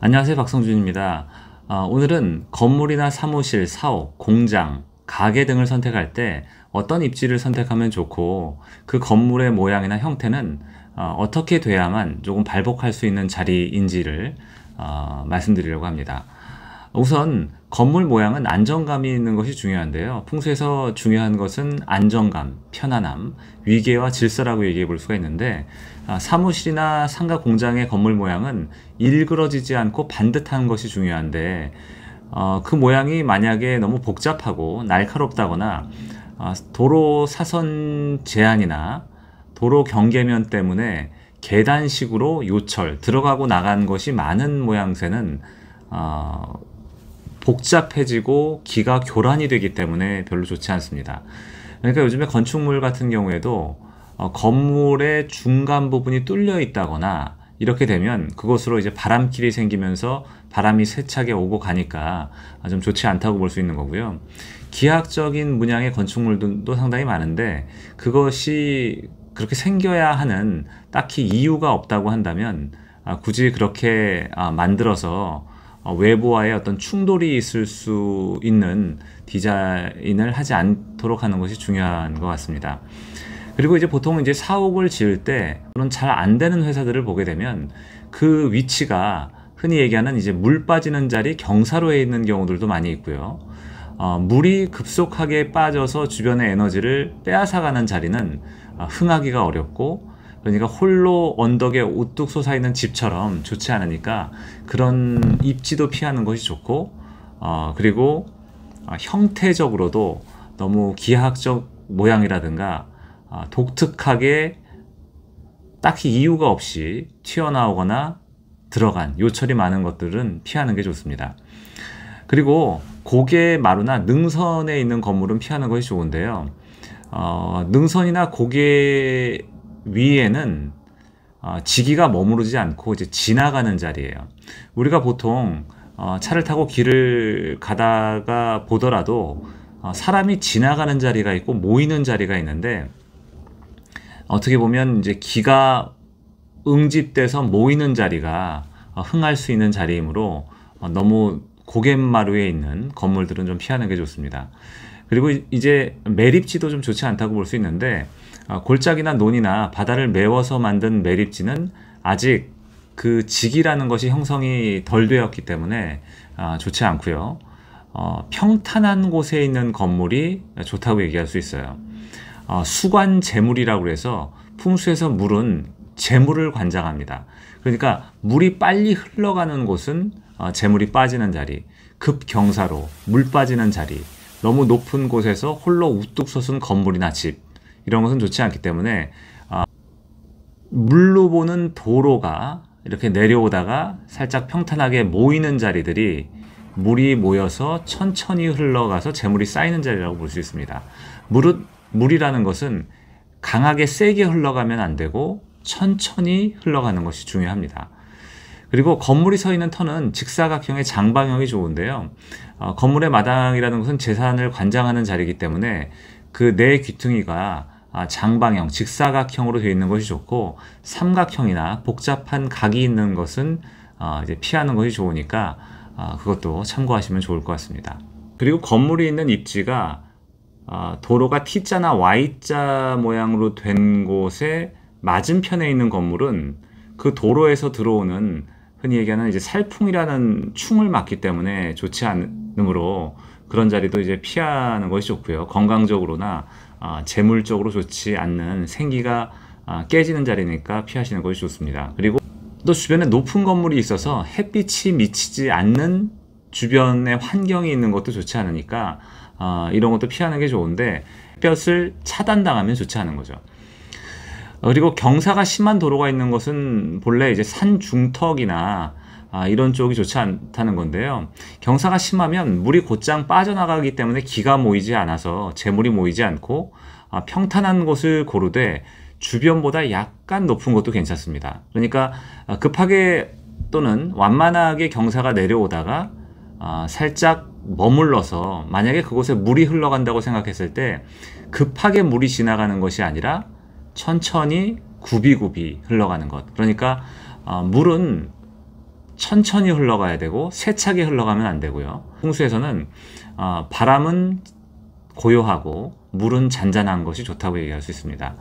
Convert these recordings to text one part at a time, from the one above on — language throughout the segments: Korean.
안녕하세요 박성준입니다 어, 오늘은 건물이나 사무실, 사옥, 공장, 가게 등을 선택할 때 어떤 입지를 선택하면 좋고 그 건물의 모양이나 형태는 어, 떻게 돼야만 조금 발복할 수 있는 자리인지를 어, 말씀드리려고 합니다 우선 건물 모양은 안정감이 있는 것이 중요한데요. 풍수에서 중요한 것은 안정감, 편안함, 위계와 질서라고 얘기해 볼 수가 있는데 아, 사무실이나 상가 공장의 건물 모양은 일그러지지 않고 반듯한 것이 중요한데 어, 그 모양이 만약에 너무 복잡하고 날카롭다거나 어, 도로 사선 제한이나 도로 경계면 때문에 계단식으로 요철 들어가고 나간 것이 많은 모양새는 어, 복잡해지고 기가 교란이 되기 때문에 별로 좋지 않습니다. 그러니까 요즘에 건축물 같은 경우에도 어, 건물의 중간 부분이 뚫려 있다거나 이렇게 되면 그것으로 이제 바람길이 생기면서 바람이 세차게 오고 가니까 좀 좋지 않다고 볼 수 있는 거고요. 기하학적인 문양의 건축물도 상당히 많은데 그것이 그렇게 생겨야 하는 딱히 이유가 없다고 한다면 아, 굳이 그렇게 아, 만들어서 어, 외부와의 어떤 충돌이 있을 수 있는 디자인을 하지 않도록 하는 것이 중요한 것 같습니다. 그리고 이제 보통 이제 사옥을 지을 때 그런 잘 안 되는 회사들을 보게 되면 그 위치가 흔히 얘기하는 이제 물 빠지는 자리 경사로에 있는 경우들도 많이 있고요. 어, 물이 급속하게 빠져서 주변의 에너지를 빼앗아가는 자리는 어, 흥하기가 어렵고 그러니까 홀로 언덕에 우뚝 솟아있는 집처럼 좋지 않으니까 그런 입지도 피하는 것이 좋고 어, 그리고 어, 형태적으로도 너무 기하학적 모양이라든가 어, 독특하게 딱히 이유가 없이 튀어나오거나 들어간 요철이 많은 것들은 피하는 게 좋습니다. 그리고 고개 마루나 능선에 있는 건물은 피하는 것이 좋은데요. 어, 능선이나 고개 위에는 어, 지기가 머무르지 않고 이제 지나가는 자리예요. 우리가 보통 어, 차를 타고 길을 가다가 보더라도 어, 사람이 지나가는 자리가 있고 모이는 자리가 있는데 어떻게 보면 이제 기가 응집돼서 모이는 자리가 어, 흥할 수 있는 자리이므로 어, 너무 고갯마루에 있는 건물들은 좀 피하는 게 좋습니다. 그리고 이제 매립지도 좀 좋지 않다고 볼 수 있는데 아, 골짜기나 논이나 바다를 메워서 만든 매립지는 아직 그 직이라는 것이 형성이 덜 되었기 때문에 아, 좋지 않고요. 어, 평탄한 곳에 있는 건물이 좋다고 얘기할 수 있어요. 어, 수관 재물이라고 해서 풍수에서 물은 재물을 관장합니다. 그러니까 물이 빨리 흘러가는 곳은 어, 재물이 빠지는 자리, 급경사로 물 빠지는 자리, 너무 높은 곳에서 홀로 우뚝 솟은 건물이나 집, 이런 것은 좋지 않기 때문에 아, 물로 보는 도로가 이렇게 내려오다가 살짝 평탄하게 모이는 자리들이 물이 모여서 천천히 흘러가서 재물이 쌓이는 자리라고 볼 수 있습니다. 물은, 물이라는 것은 강하게 세게 흘러가면 안 되고 천천히 흘러가는 것이 중요합니다. 그리고 건물이 서 있는 터는 직사각형의 장방형이 좋은데요. 어, 건물의 마당이라는 것은 재산을 관장하는 자리이기 때문에 그 내 귀퉁이가 아, 장방형, 직사각형으로 되어 있는 것이 좋고 삼각형이나 복잡한 각이 있는 것은 어, 이제 피하는 것이 좋으니까 어, 그것도 참고하시면 좋을 것 같습니다. 그리고 건물이 있는 입지가 어, 도로가 T자나 Y자 모양으로 된 곳에 맞은편에 있는 건물은 그 도로에서 들어오는 흔히 얘기하는 이제 살풍이라는 충을 막기 때문에 좋지 않으므로 그런 자리도 이제 피하는 것이 좋고요. 건강적으로나 아, 재물적으로 좋지 않는 생기가 아, 깨지는 자리니까 피하시는 것이 좋습니다. 그리고 또 주변에 높은 건물이 있어서 햇빛이 미치지 않는 주변의 환경이 있는 것도 좋지 않으니까 아, 이런 것도 피하는 게 좋은데 햇볕을 차단당하면 좋지 않은 거죠. 그리고 경사가 심한 도로가 있는 것은 본래 이제 산 중턱이나 아, 이런 쪽이 좋지 않다는 건데요. 경사가 심하면 물이 곧장 빠져나가기 때문에 기가 모이지 않아서 재물이 모이지 않고 아, 평탄한 곳을 고르되 주변보다 약간 높은 것도 괜찮습니다. 그러니까 아, 급하게 또는 완만하게 경사가 내려오다가 아, 살짝 머물러서 만약에 그곳에 물이 흘러간다고 생각했을 때 급하게 물이 지나가는 것이 아니라 천천히 구비구비 흘러가는 것. 그러니까 아, 물은 천천히 흘러가야 되고 세차게 흘러가면 안 되고요. 홍수에서는 어, 바람은 고요하고 물은 잔잔한 것이 좋다고 얘기할 수 있습니다.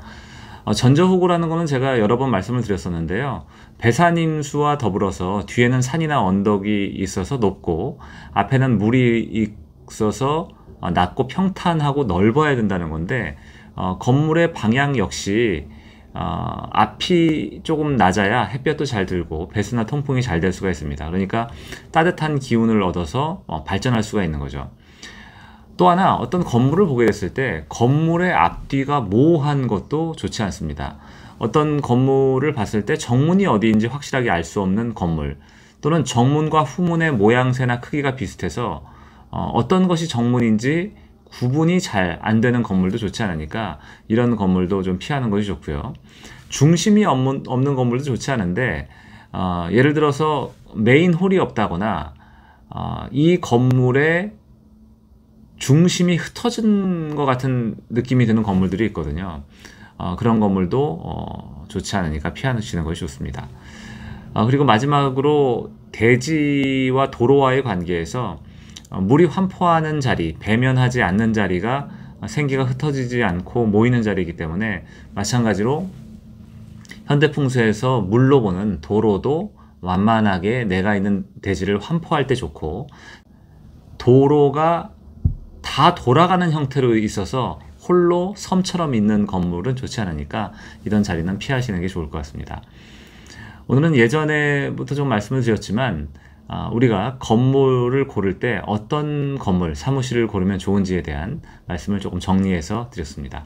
어, 전저후구라는 것은 제가 여러 번 말씀을 드렸었는데요. 배산임수와 더불어서 뒤에는 산이나 언덕이 있어서 높고 앞에는 물이 있어서 어, 낮고 평탄하고 넓어야 된다는 건데 어, 건물의 방향 역시 어, 앞이 조금 낮아야 햇볕도 잘 들고 배수나 통풍이 잘 될 수가 있습니다. 그러니까 따뜻한 기운을 얻어서 어, 발전할 수가 있는 거죠. 또 하나 어떤 건물을 보게 됐을 때 건물의 앞뒤가 모호한 것도 좋지 않습니다. 어떤 건물을 봤을 때 정문이 어디인지 확실하게 알 수 없는 건물 또는 정문과 후문의 모양새나 크기가 비슷해서 어, 어떤 것이 정문인지 구분이 잘 안 되는 건물도 좋지 않으니까 이런 건물도 좀 피하는 것이 좋고요. 중심이 없는, 없는 건물도 좋지 않은데 어, 예를 들어서 메인 홀이 없다거나 어, 이 건물의 중심이 흩어진 것 같은 느낌이 드는 건물들이 있거든요. 어, 그런 건물도 어, 좋지 않으니까 피하시는 것이 좋습니다. 어, 그리고 마지막으로 대지와 도로와의 관계에서 어, 물이 환포하는 자리, 배면하지 않는 자리가 생기가 흩어지지 않고 모이는 자리이기 때문에 마찬가지로 현대풍수에서 물로 보는 도로도 완만하게 내가 있는 대지를 환포할 때 좋고 도로가 다 돌아가는 형태로 있어서 홀로 섬처럼 있는 건물은 좋지 않으니까 이런 자리는 피하시는 게 좋을 것 같습니다. 오늘은 예전에부터 좀 말씀을 드렸지만 아, 우리가 건물을 고를 때 어떤 건물, 사무실을 고르면 좋은지에 대한 말씀을 조금 정리해서 드렸습니다.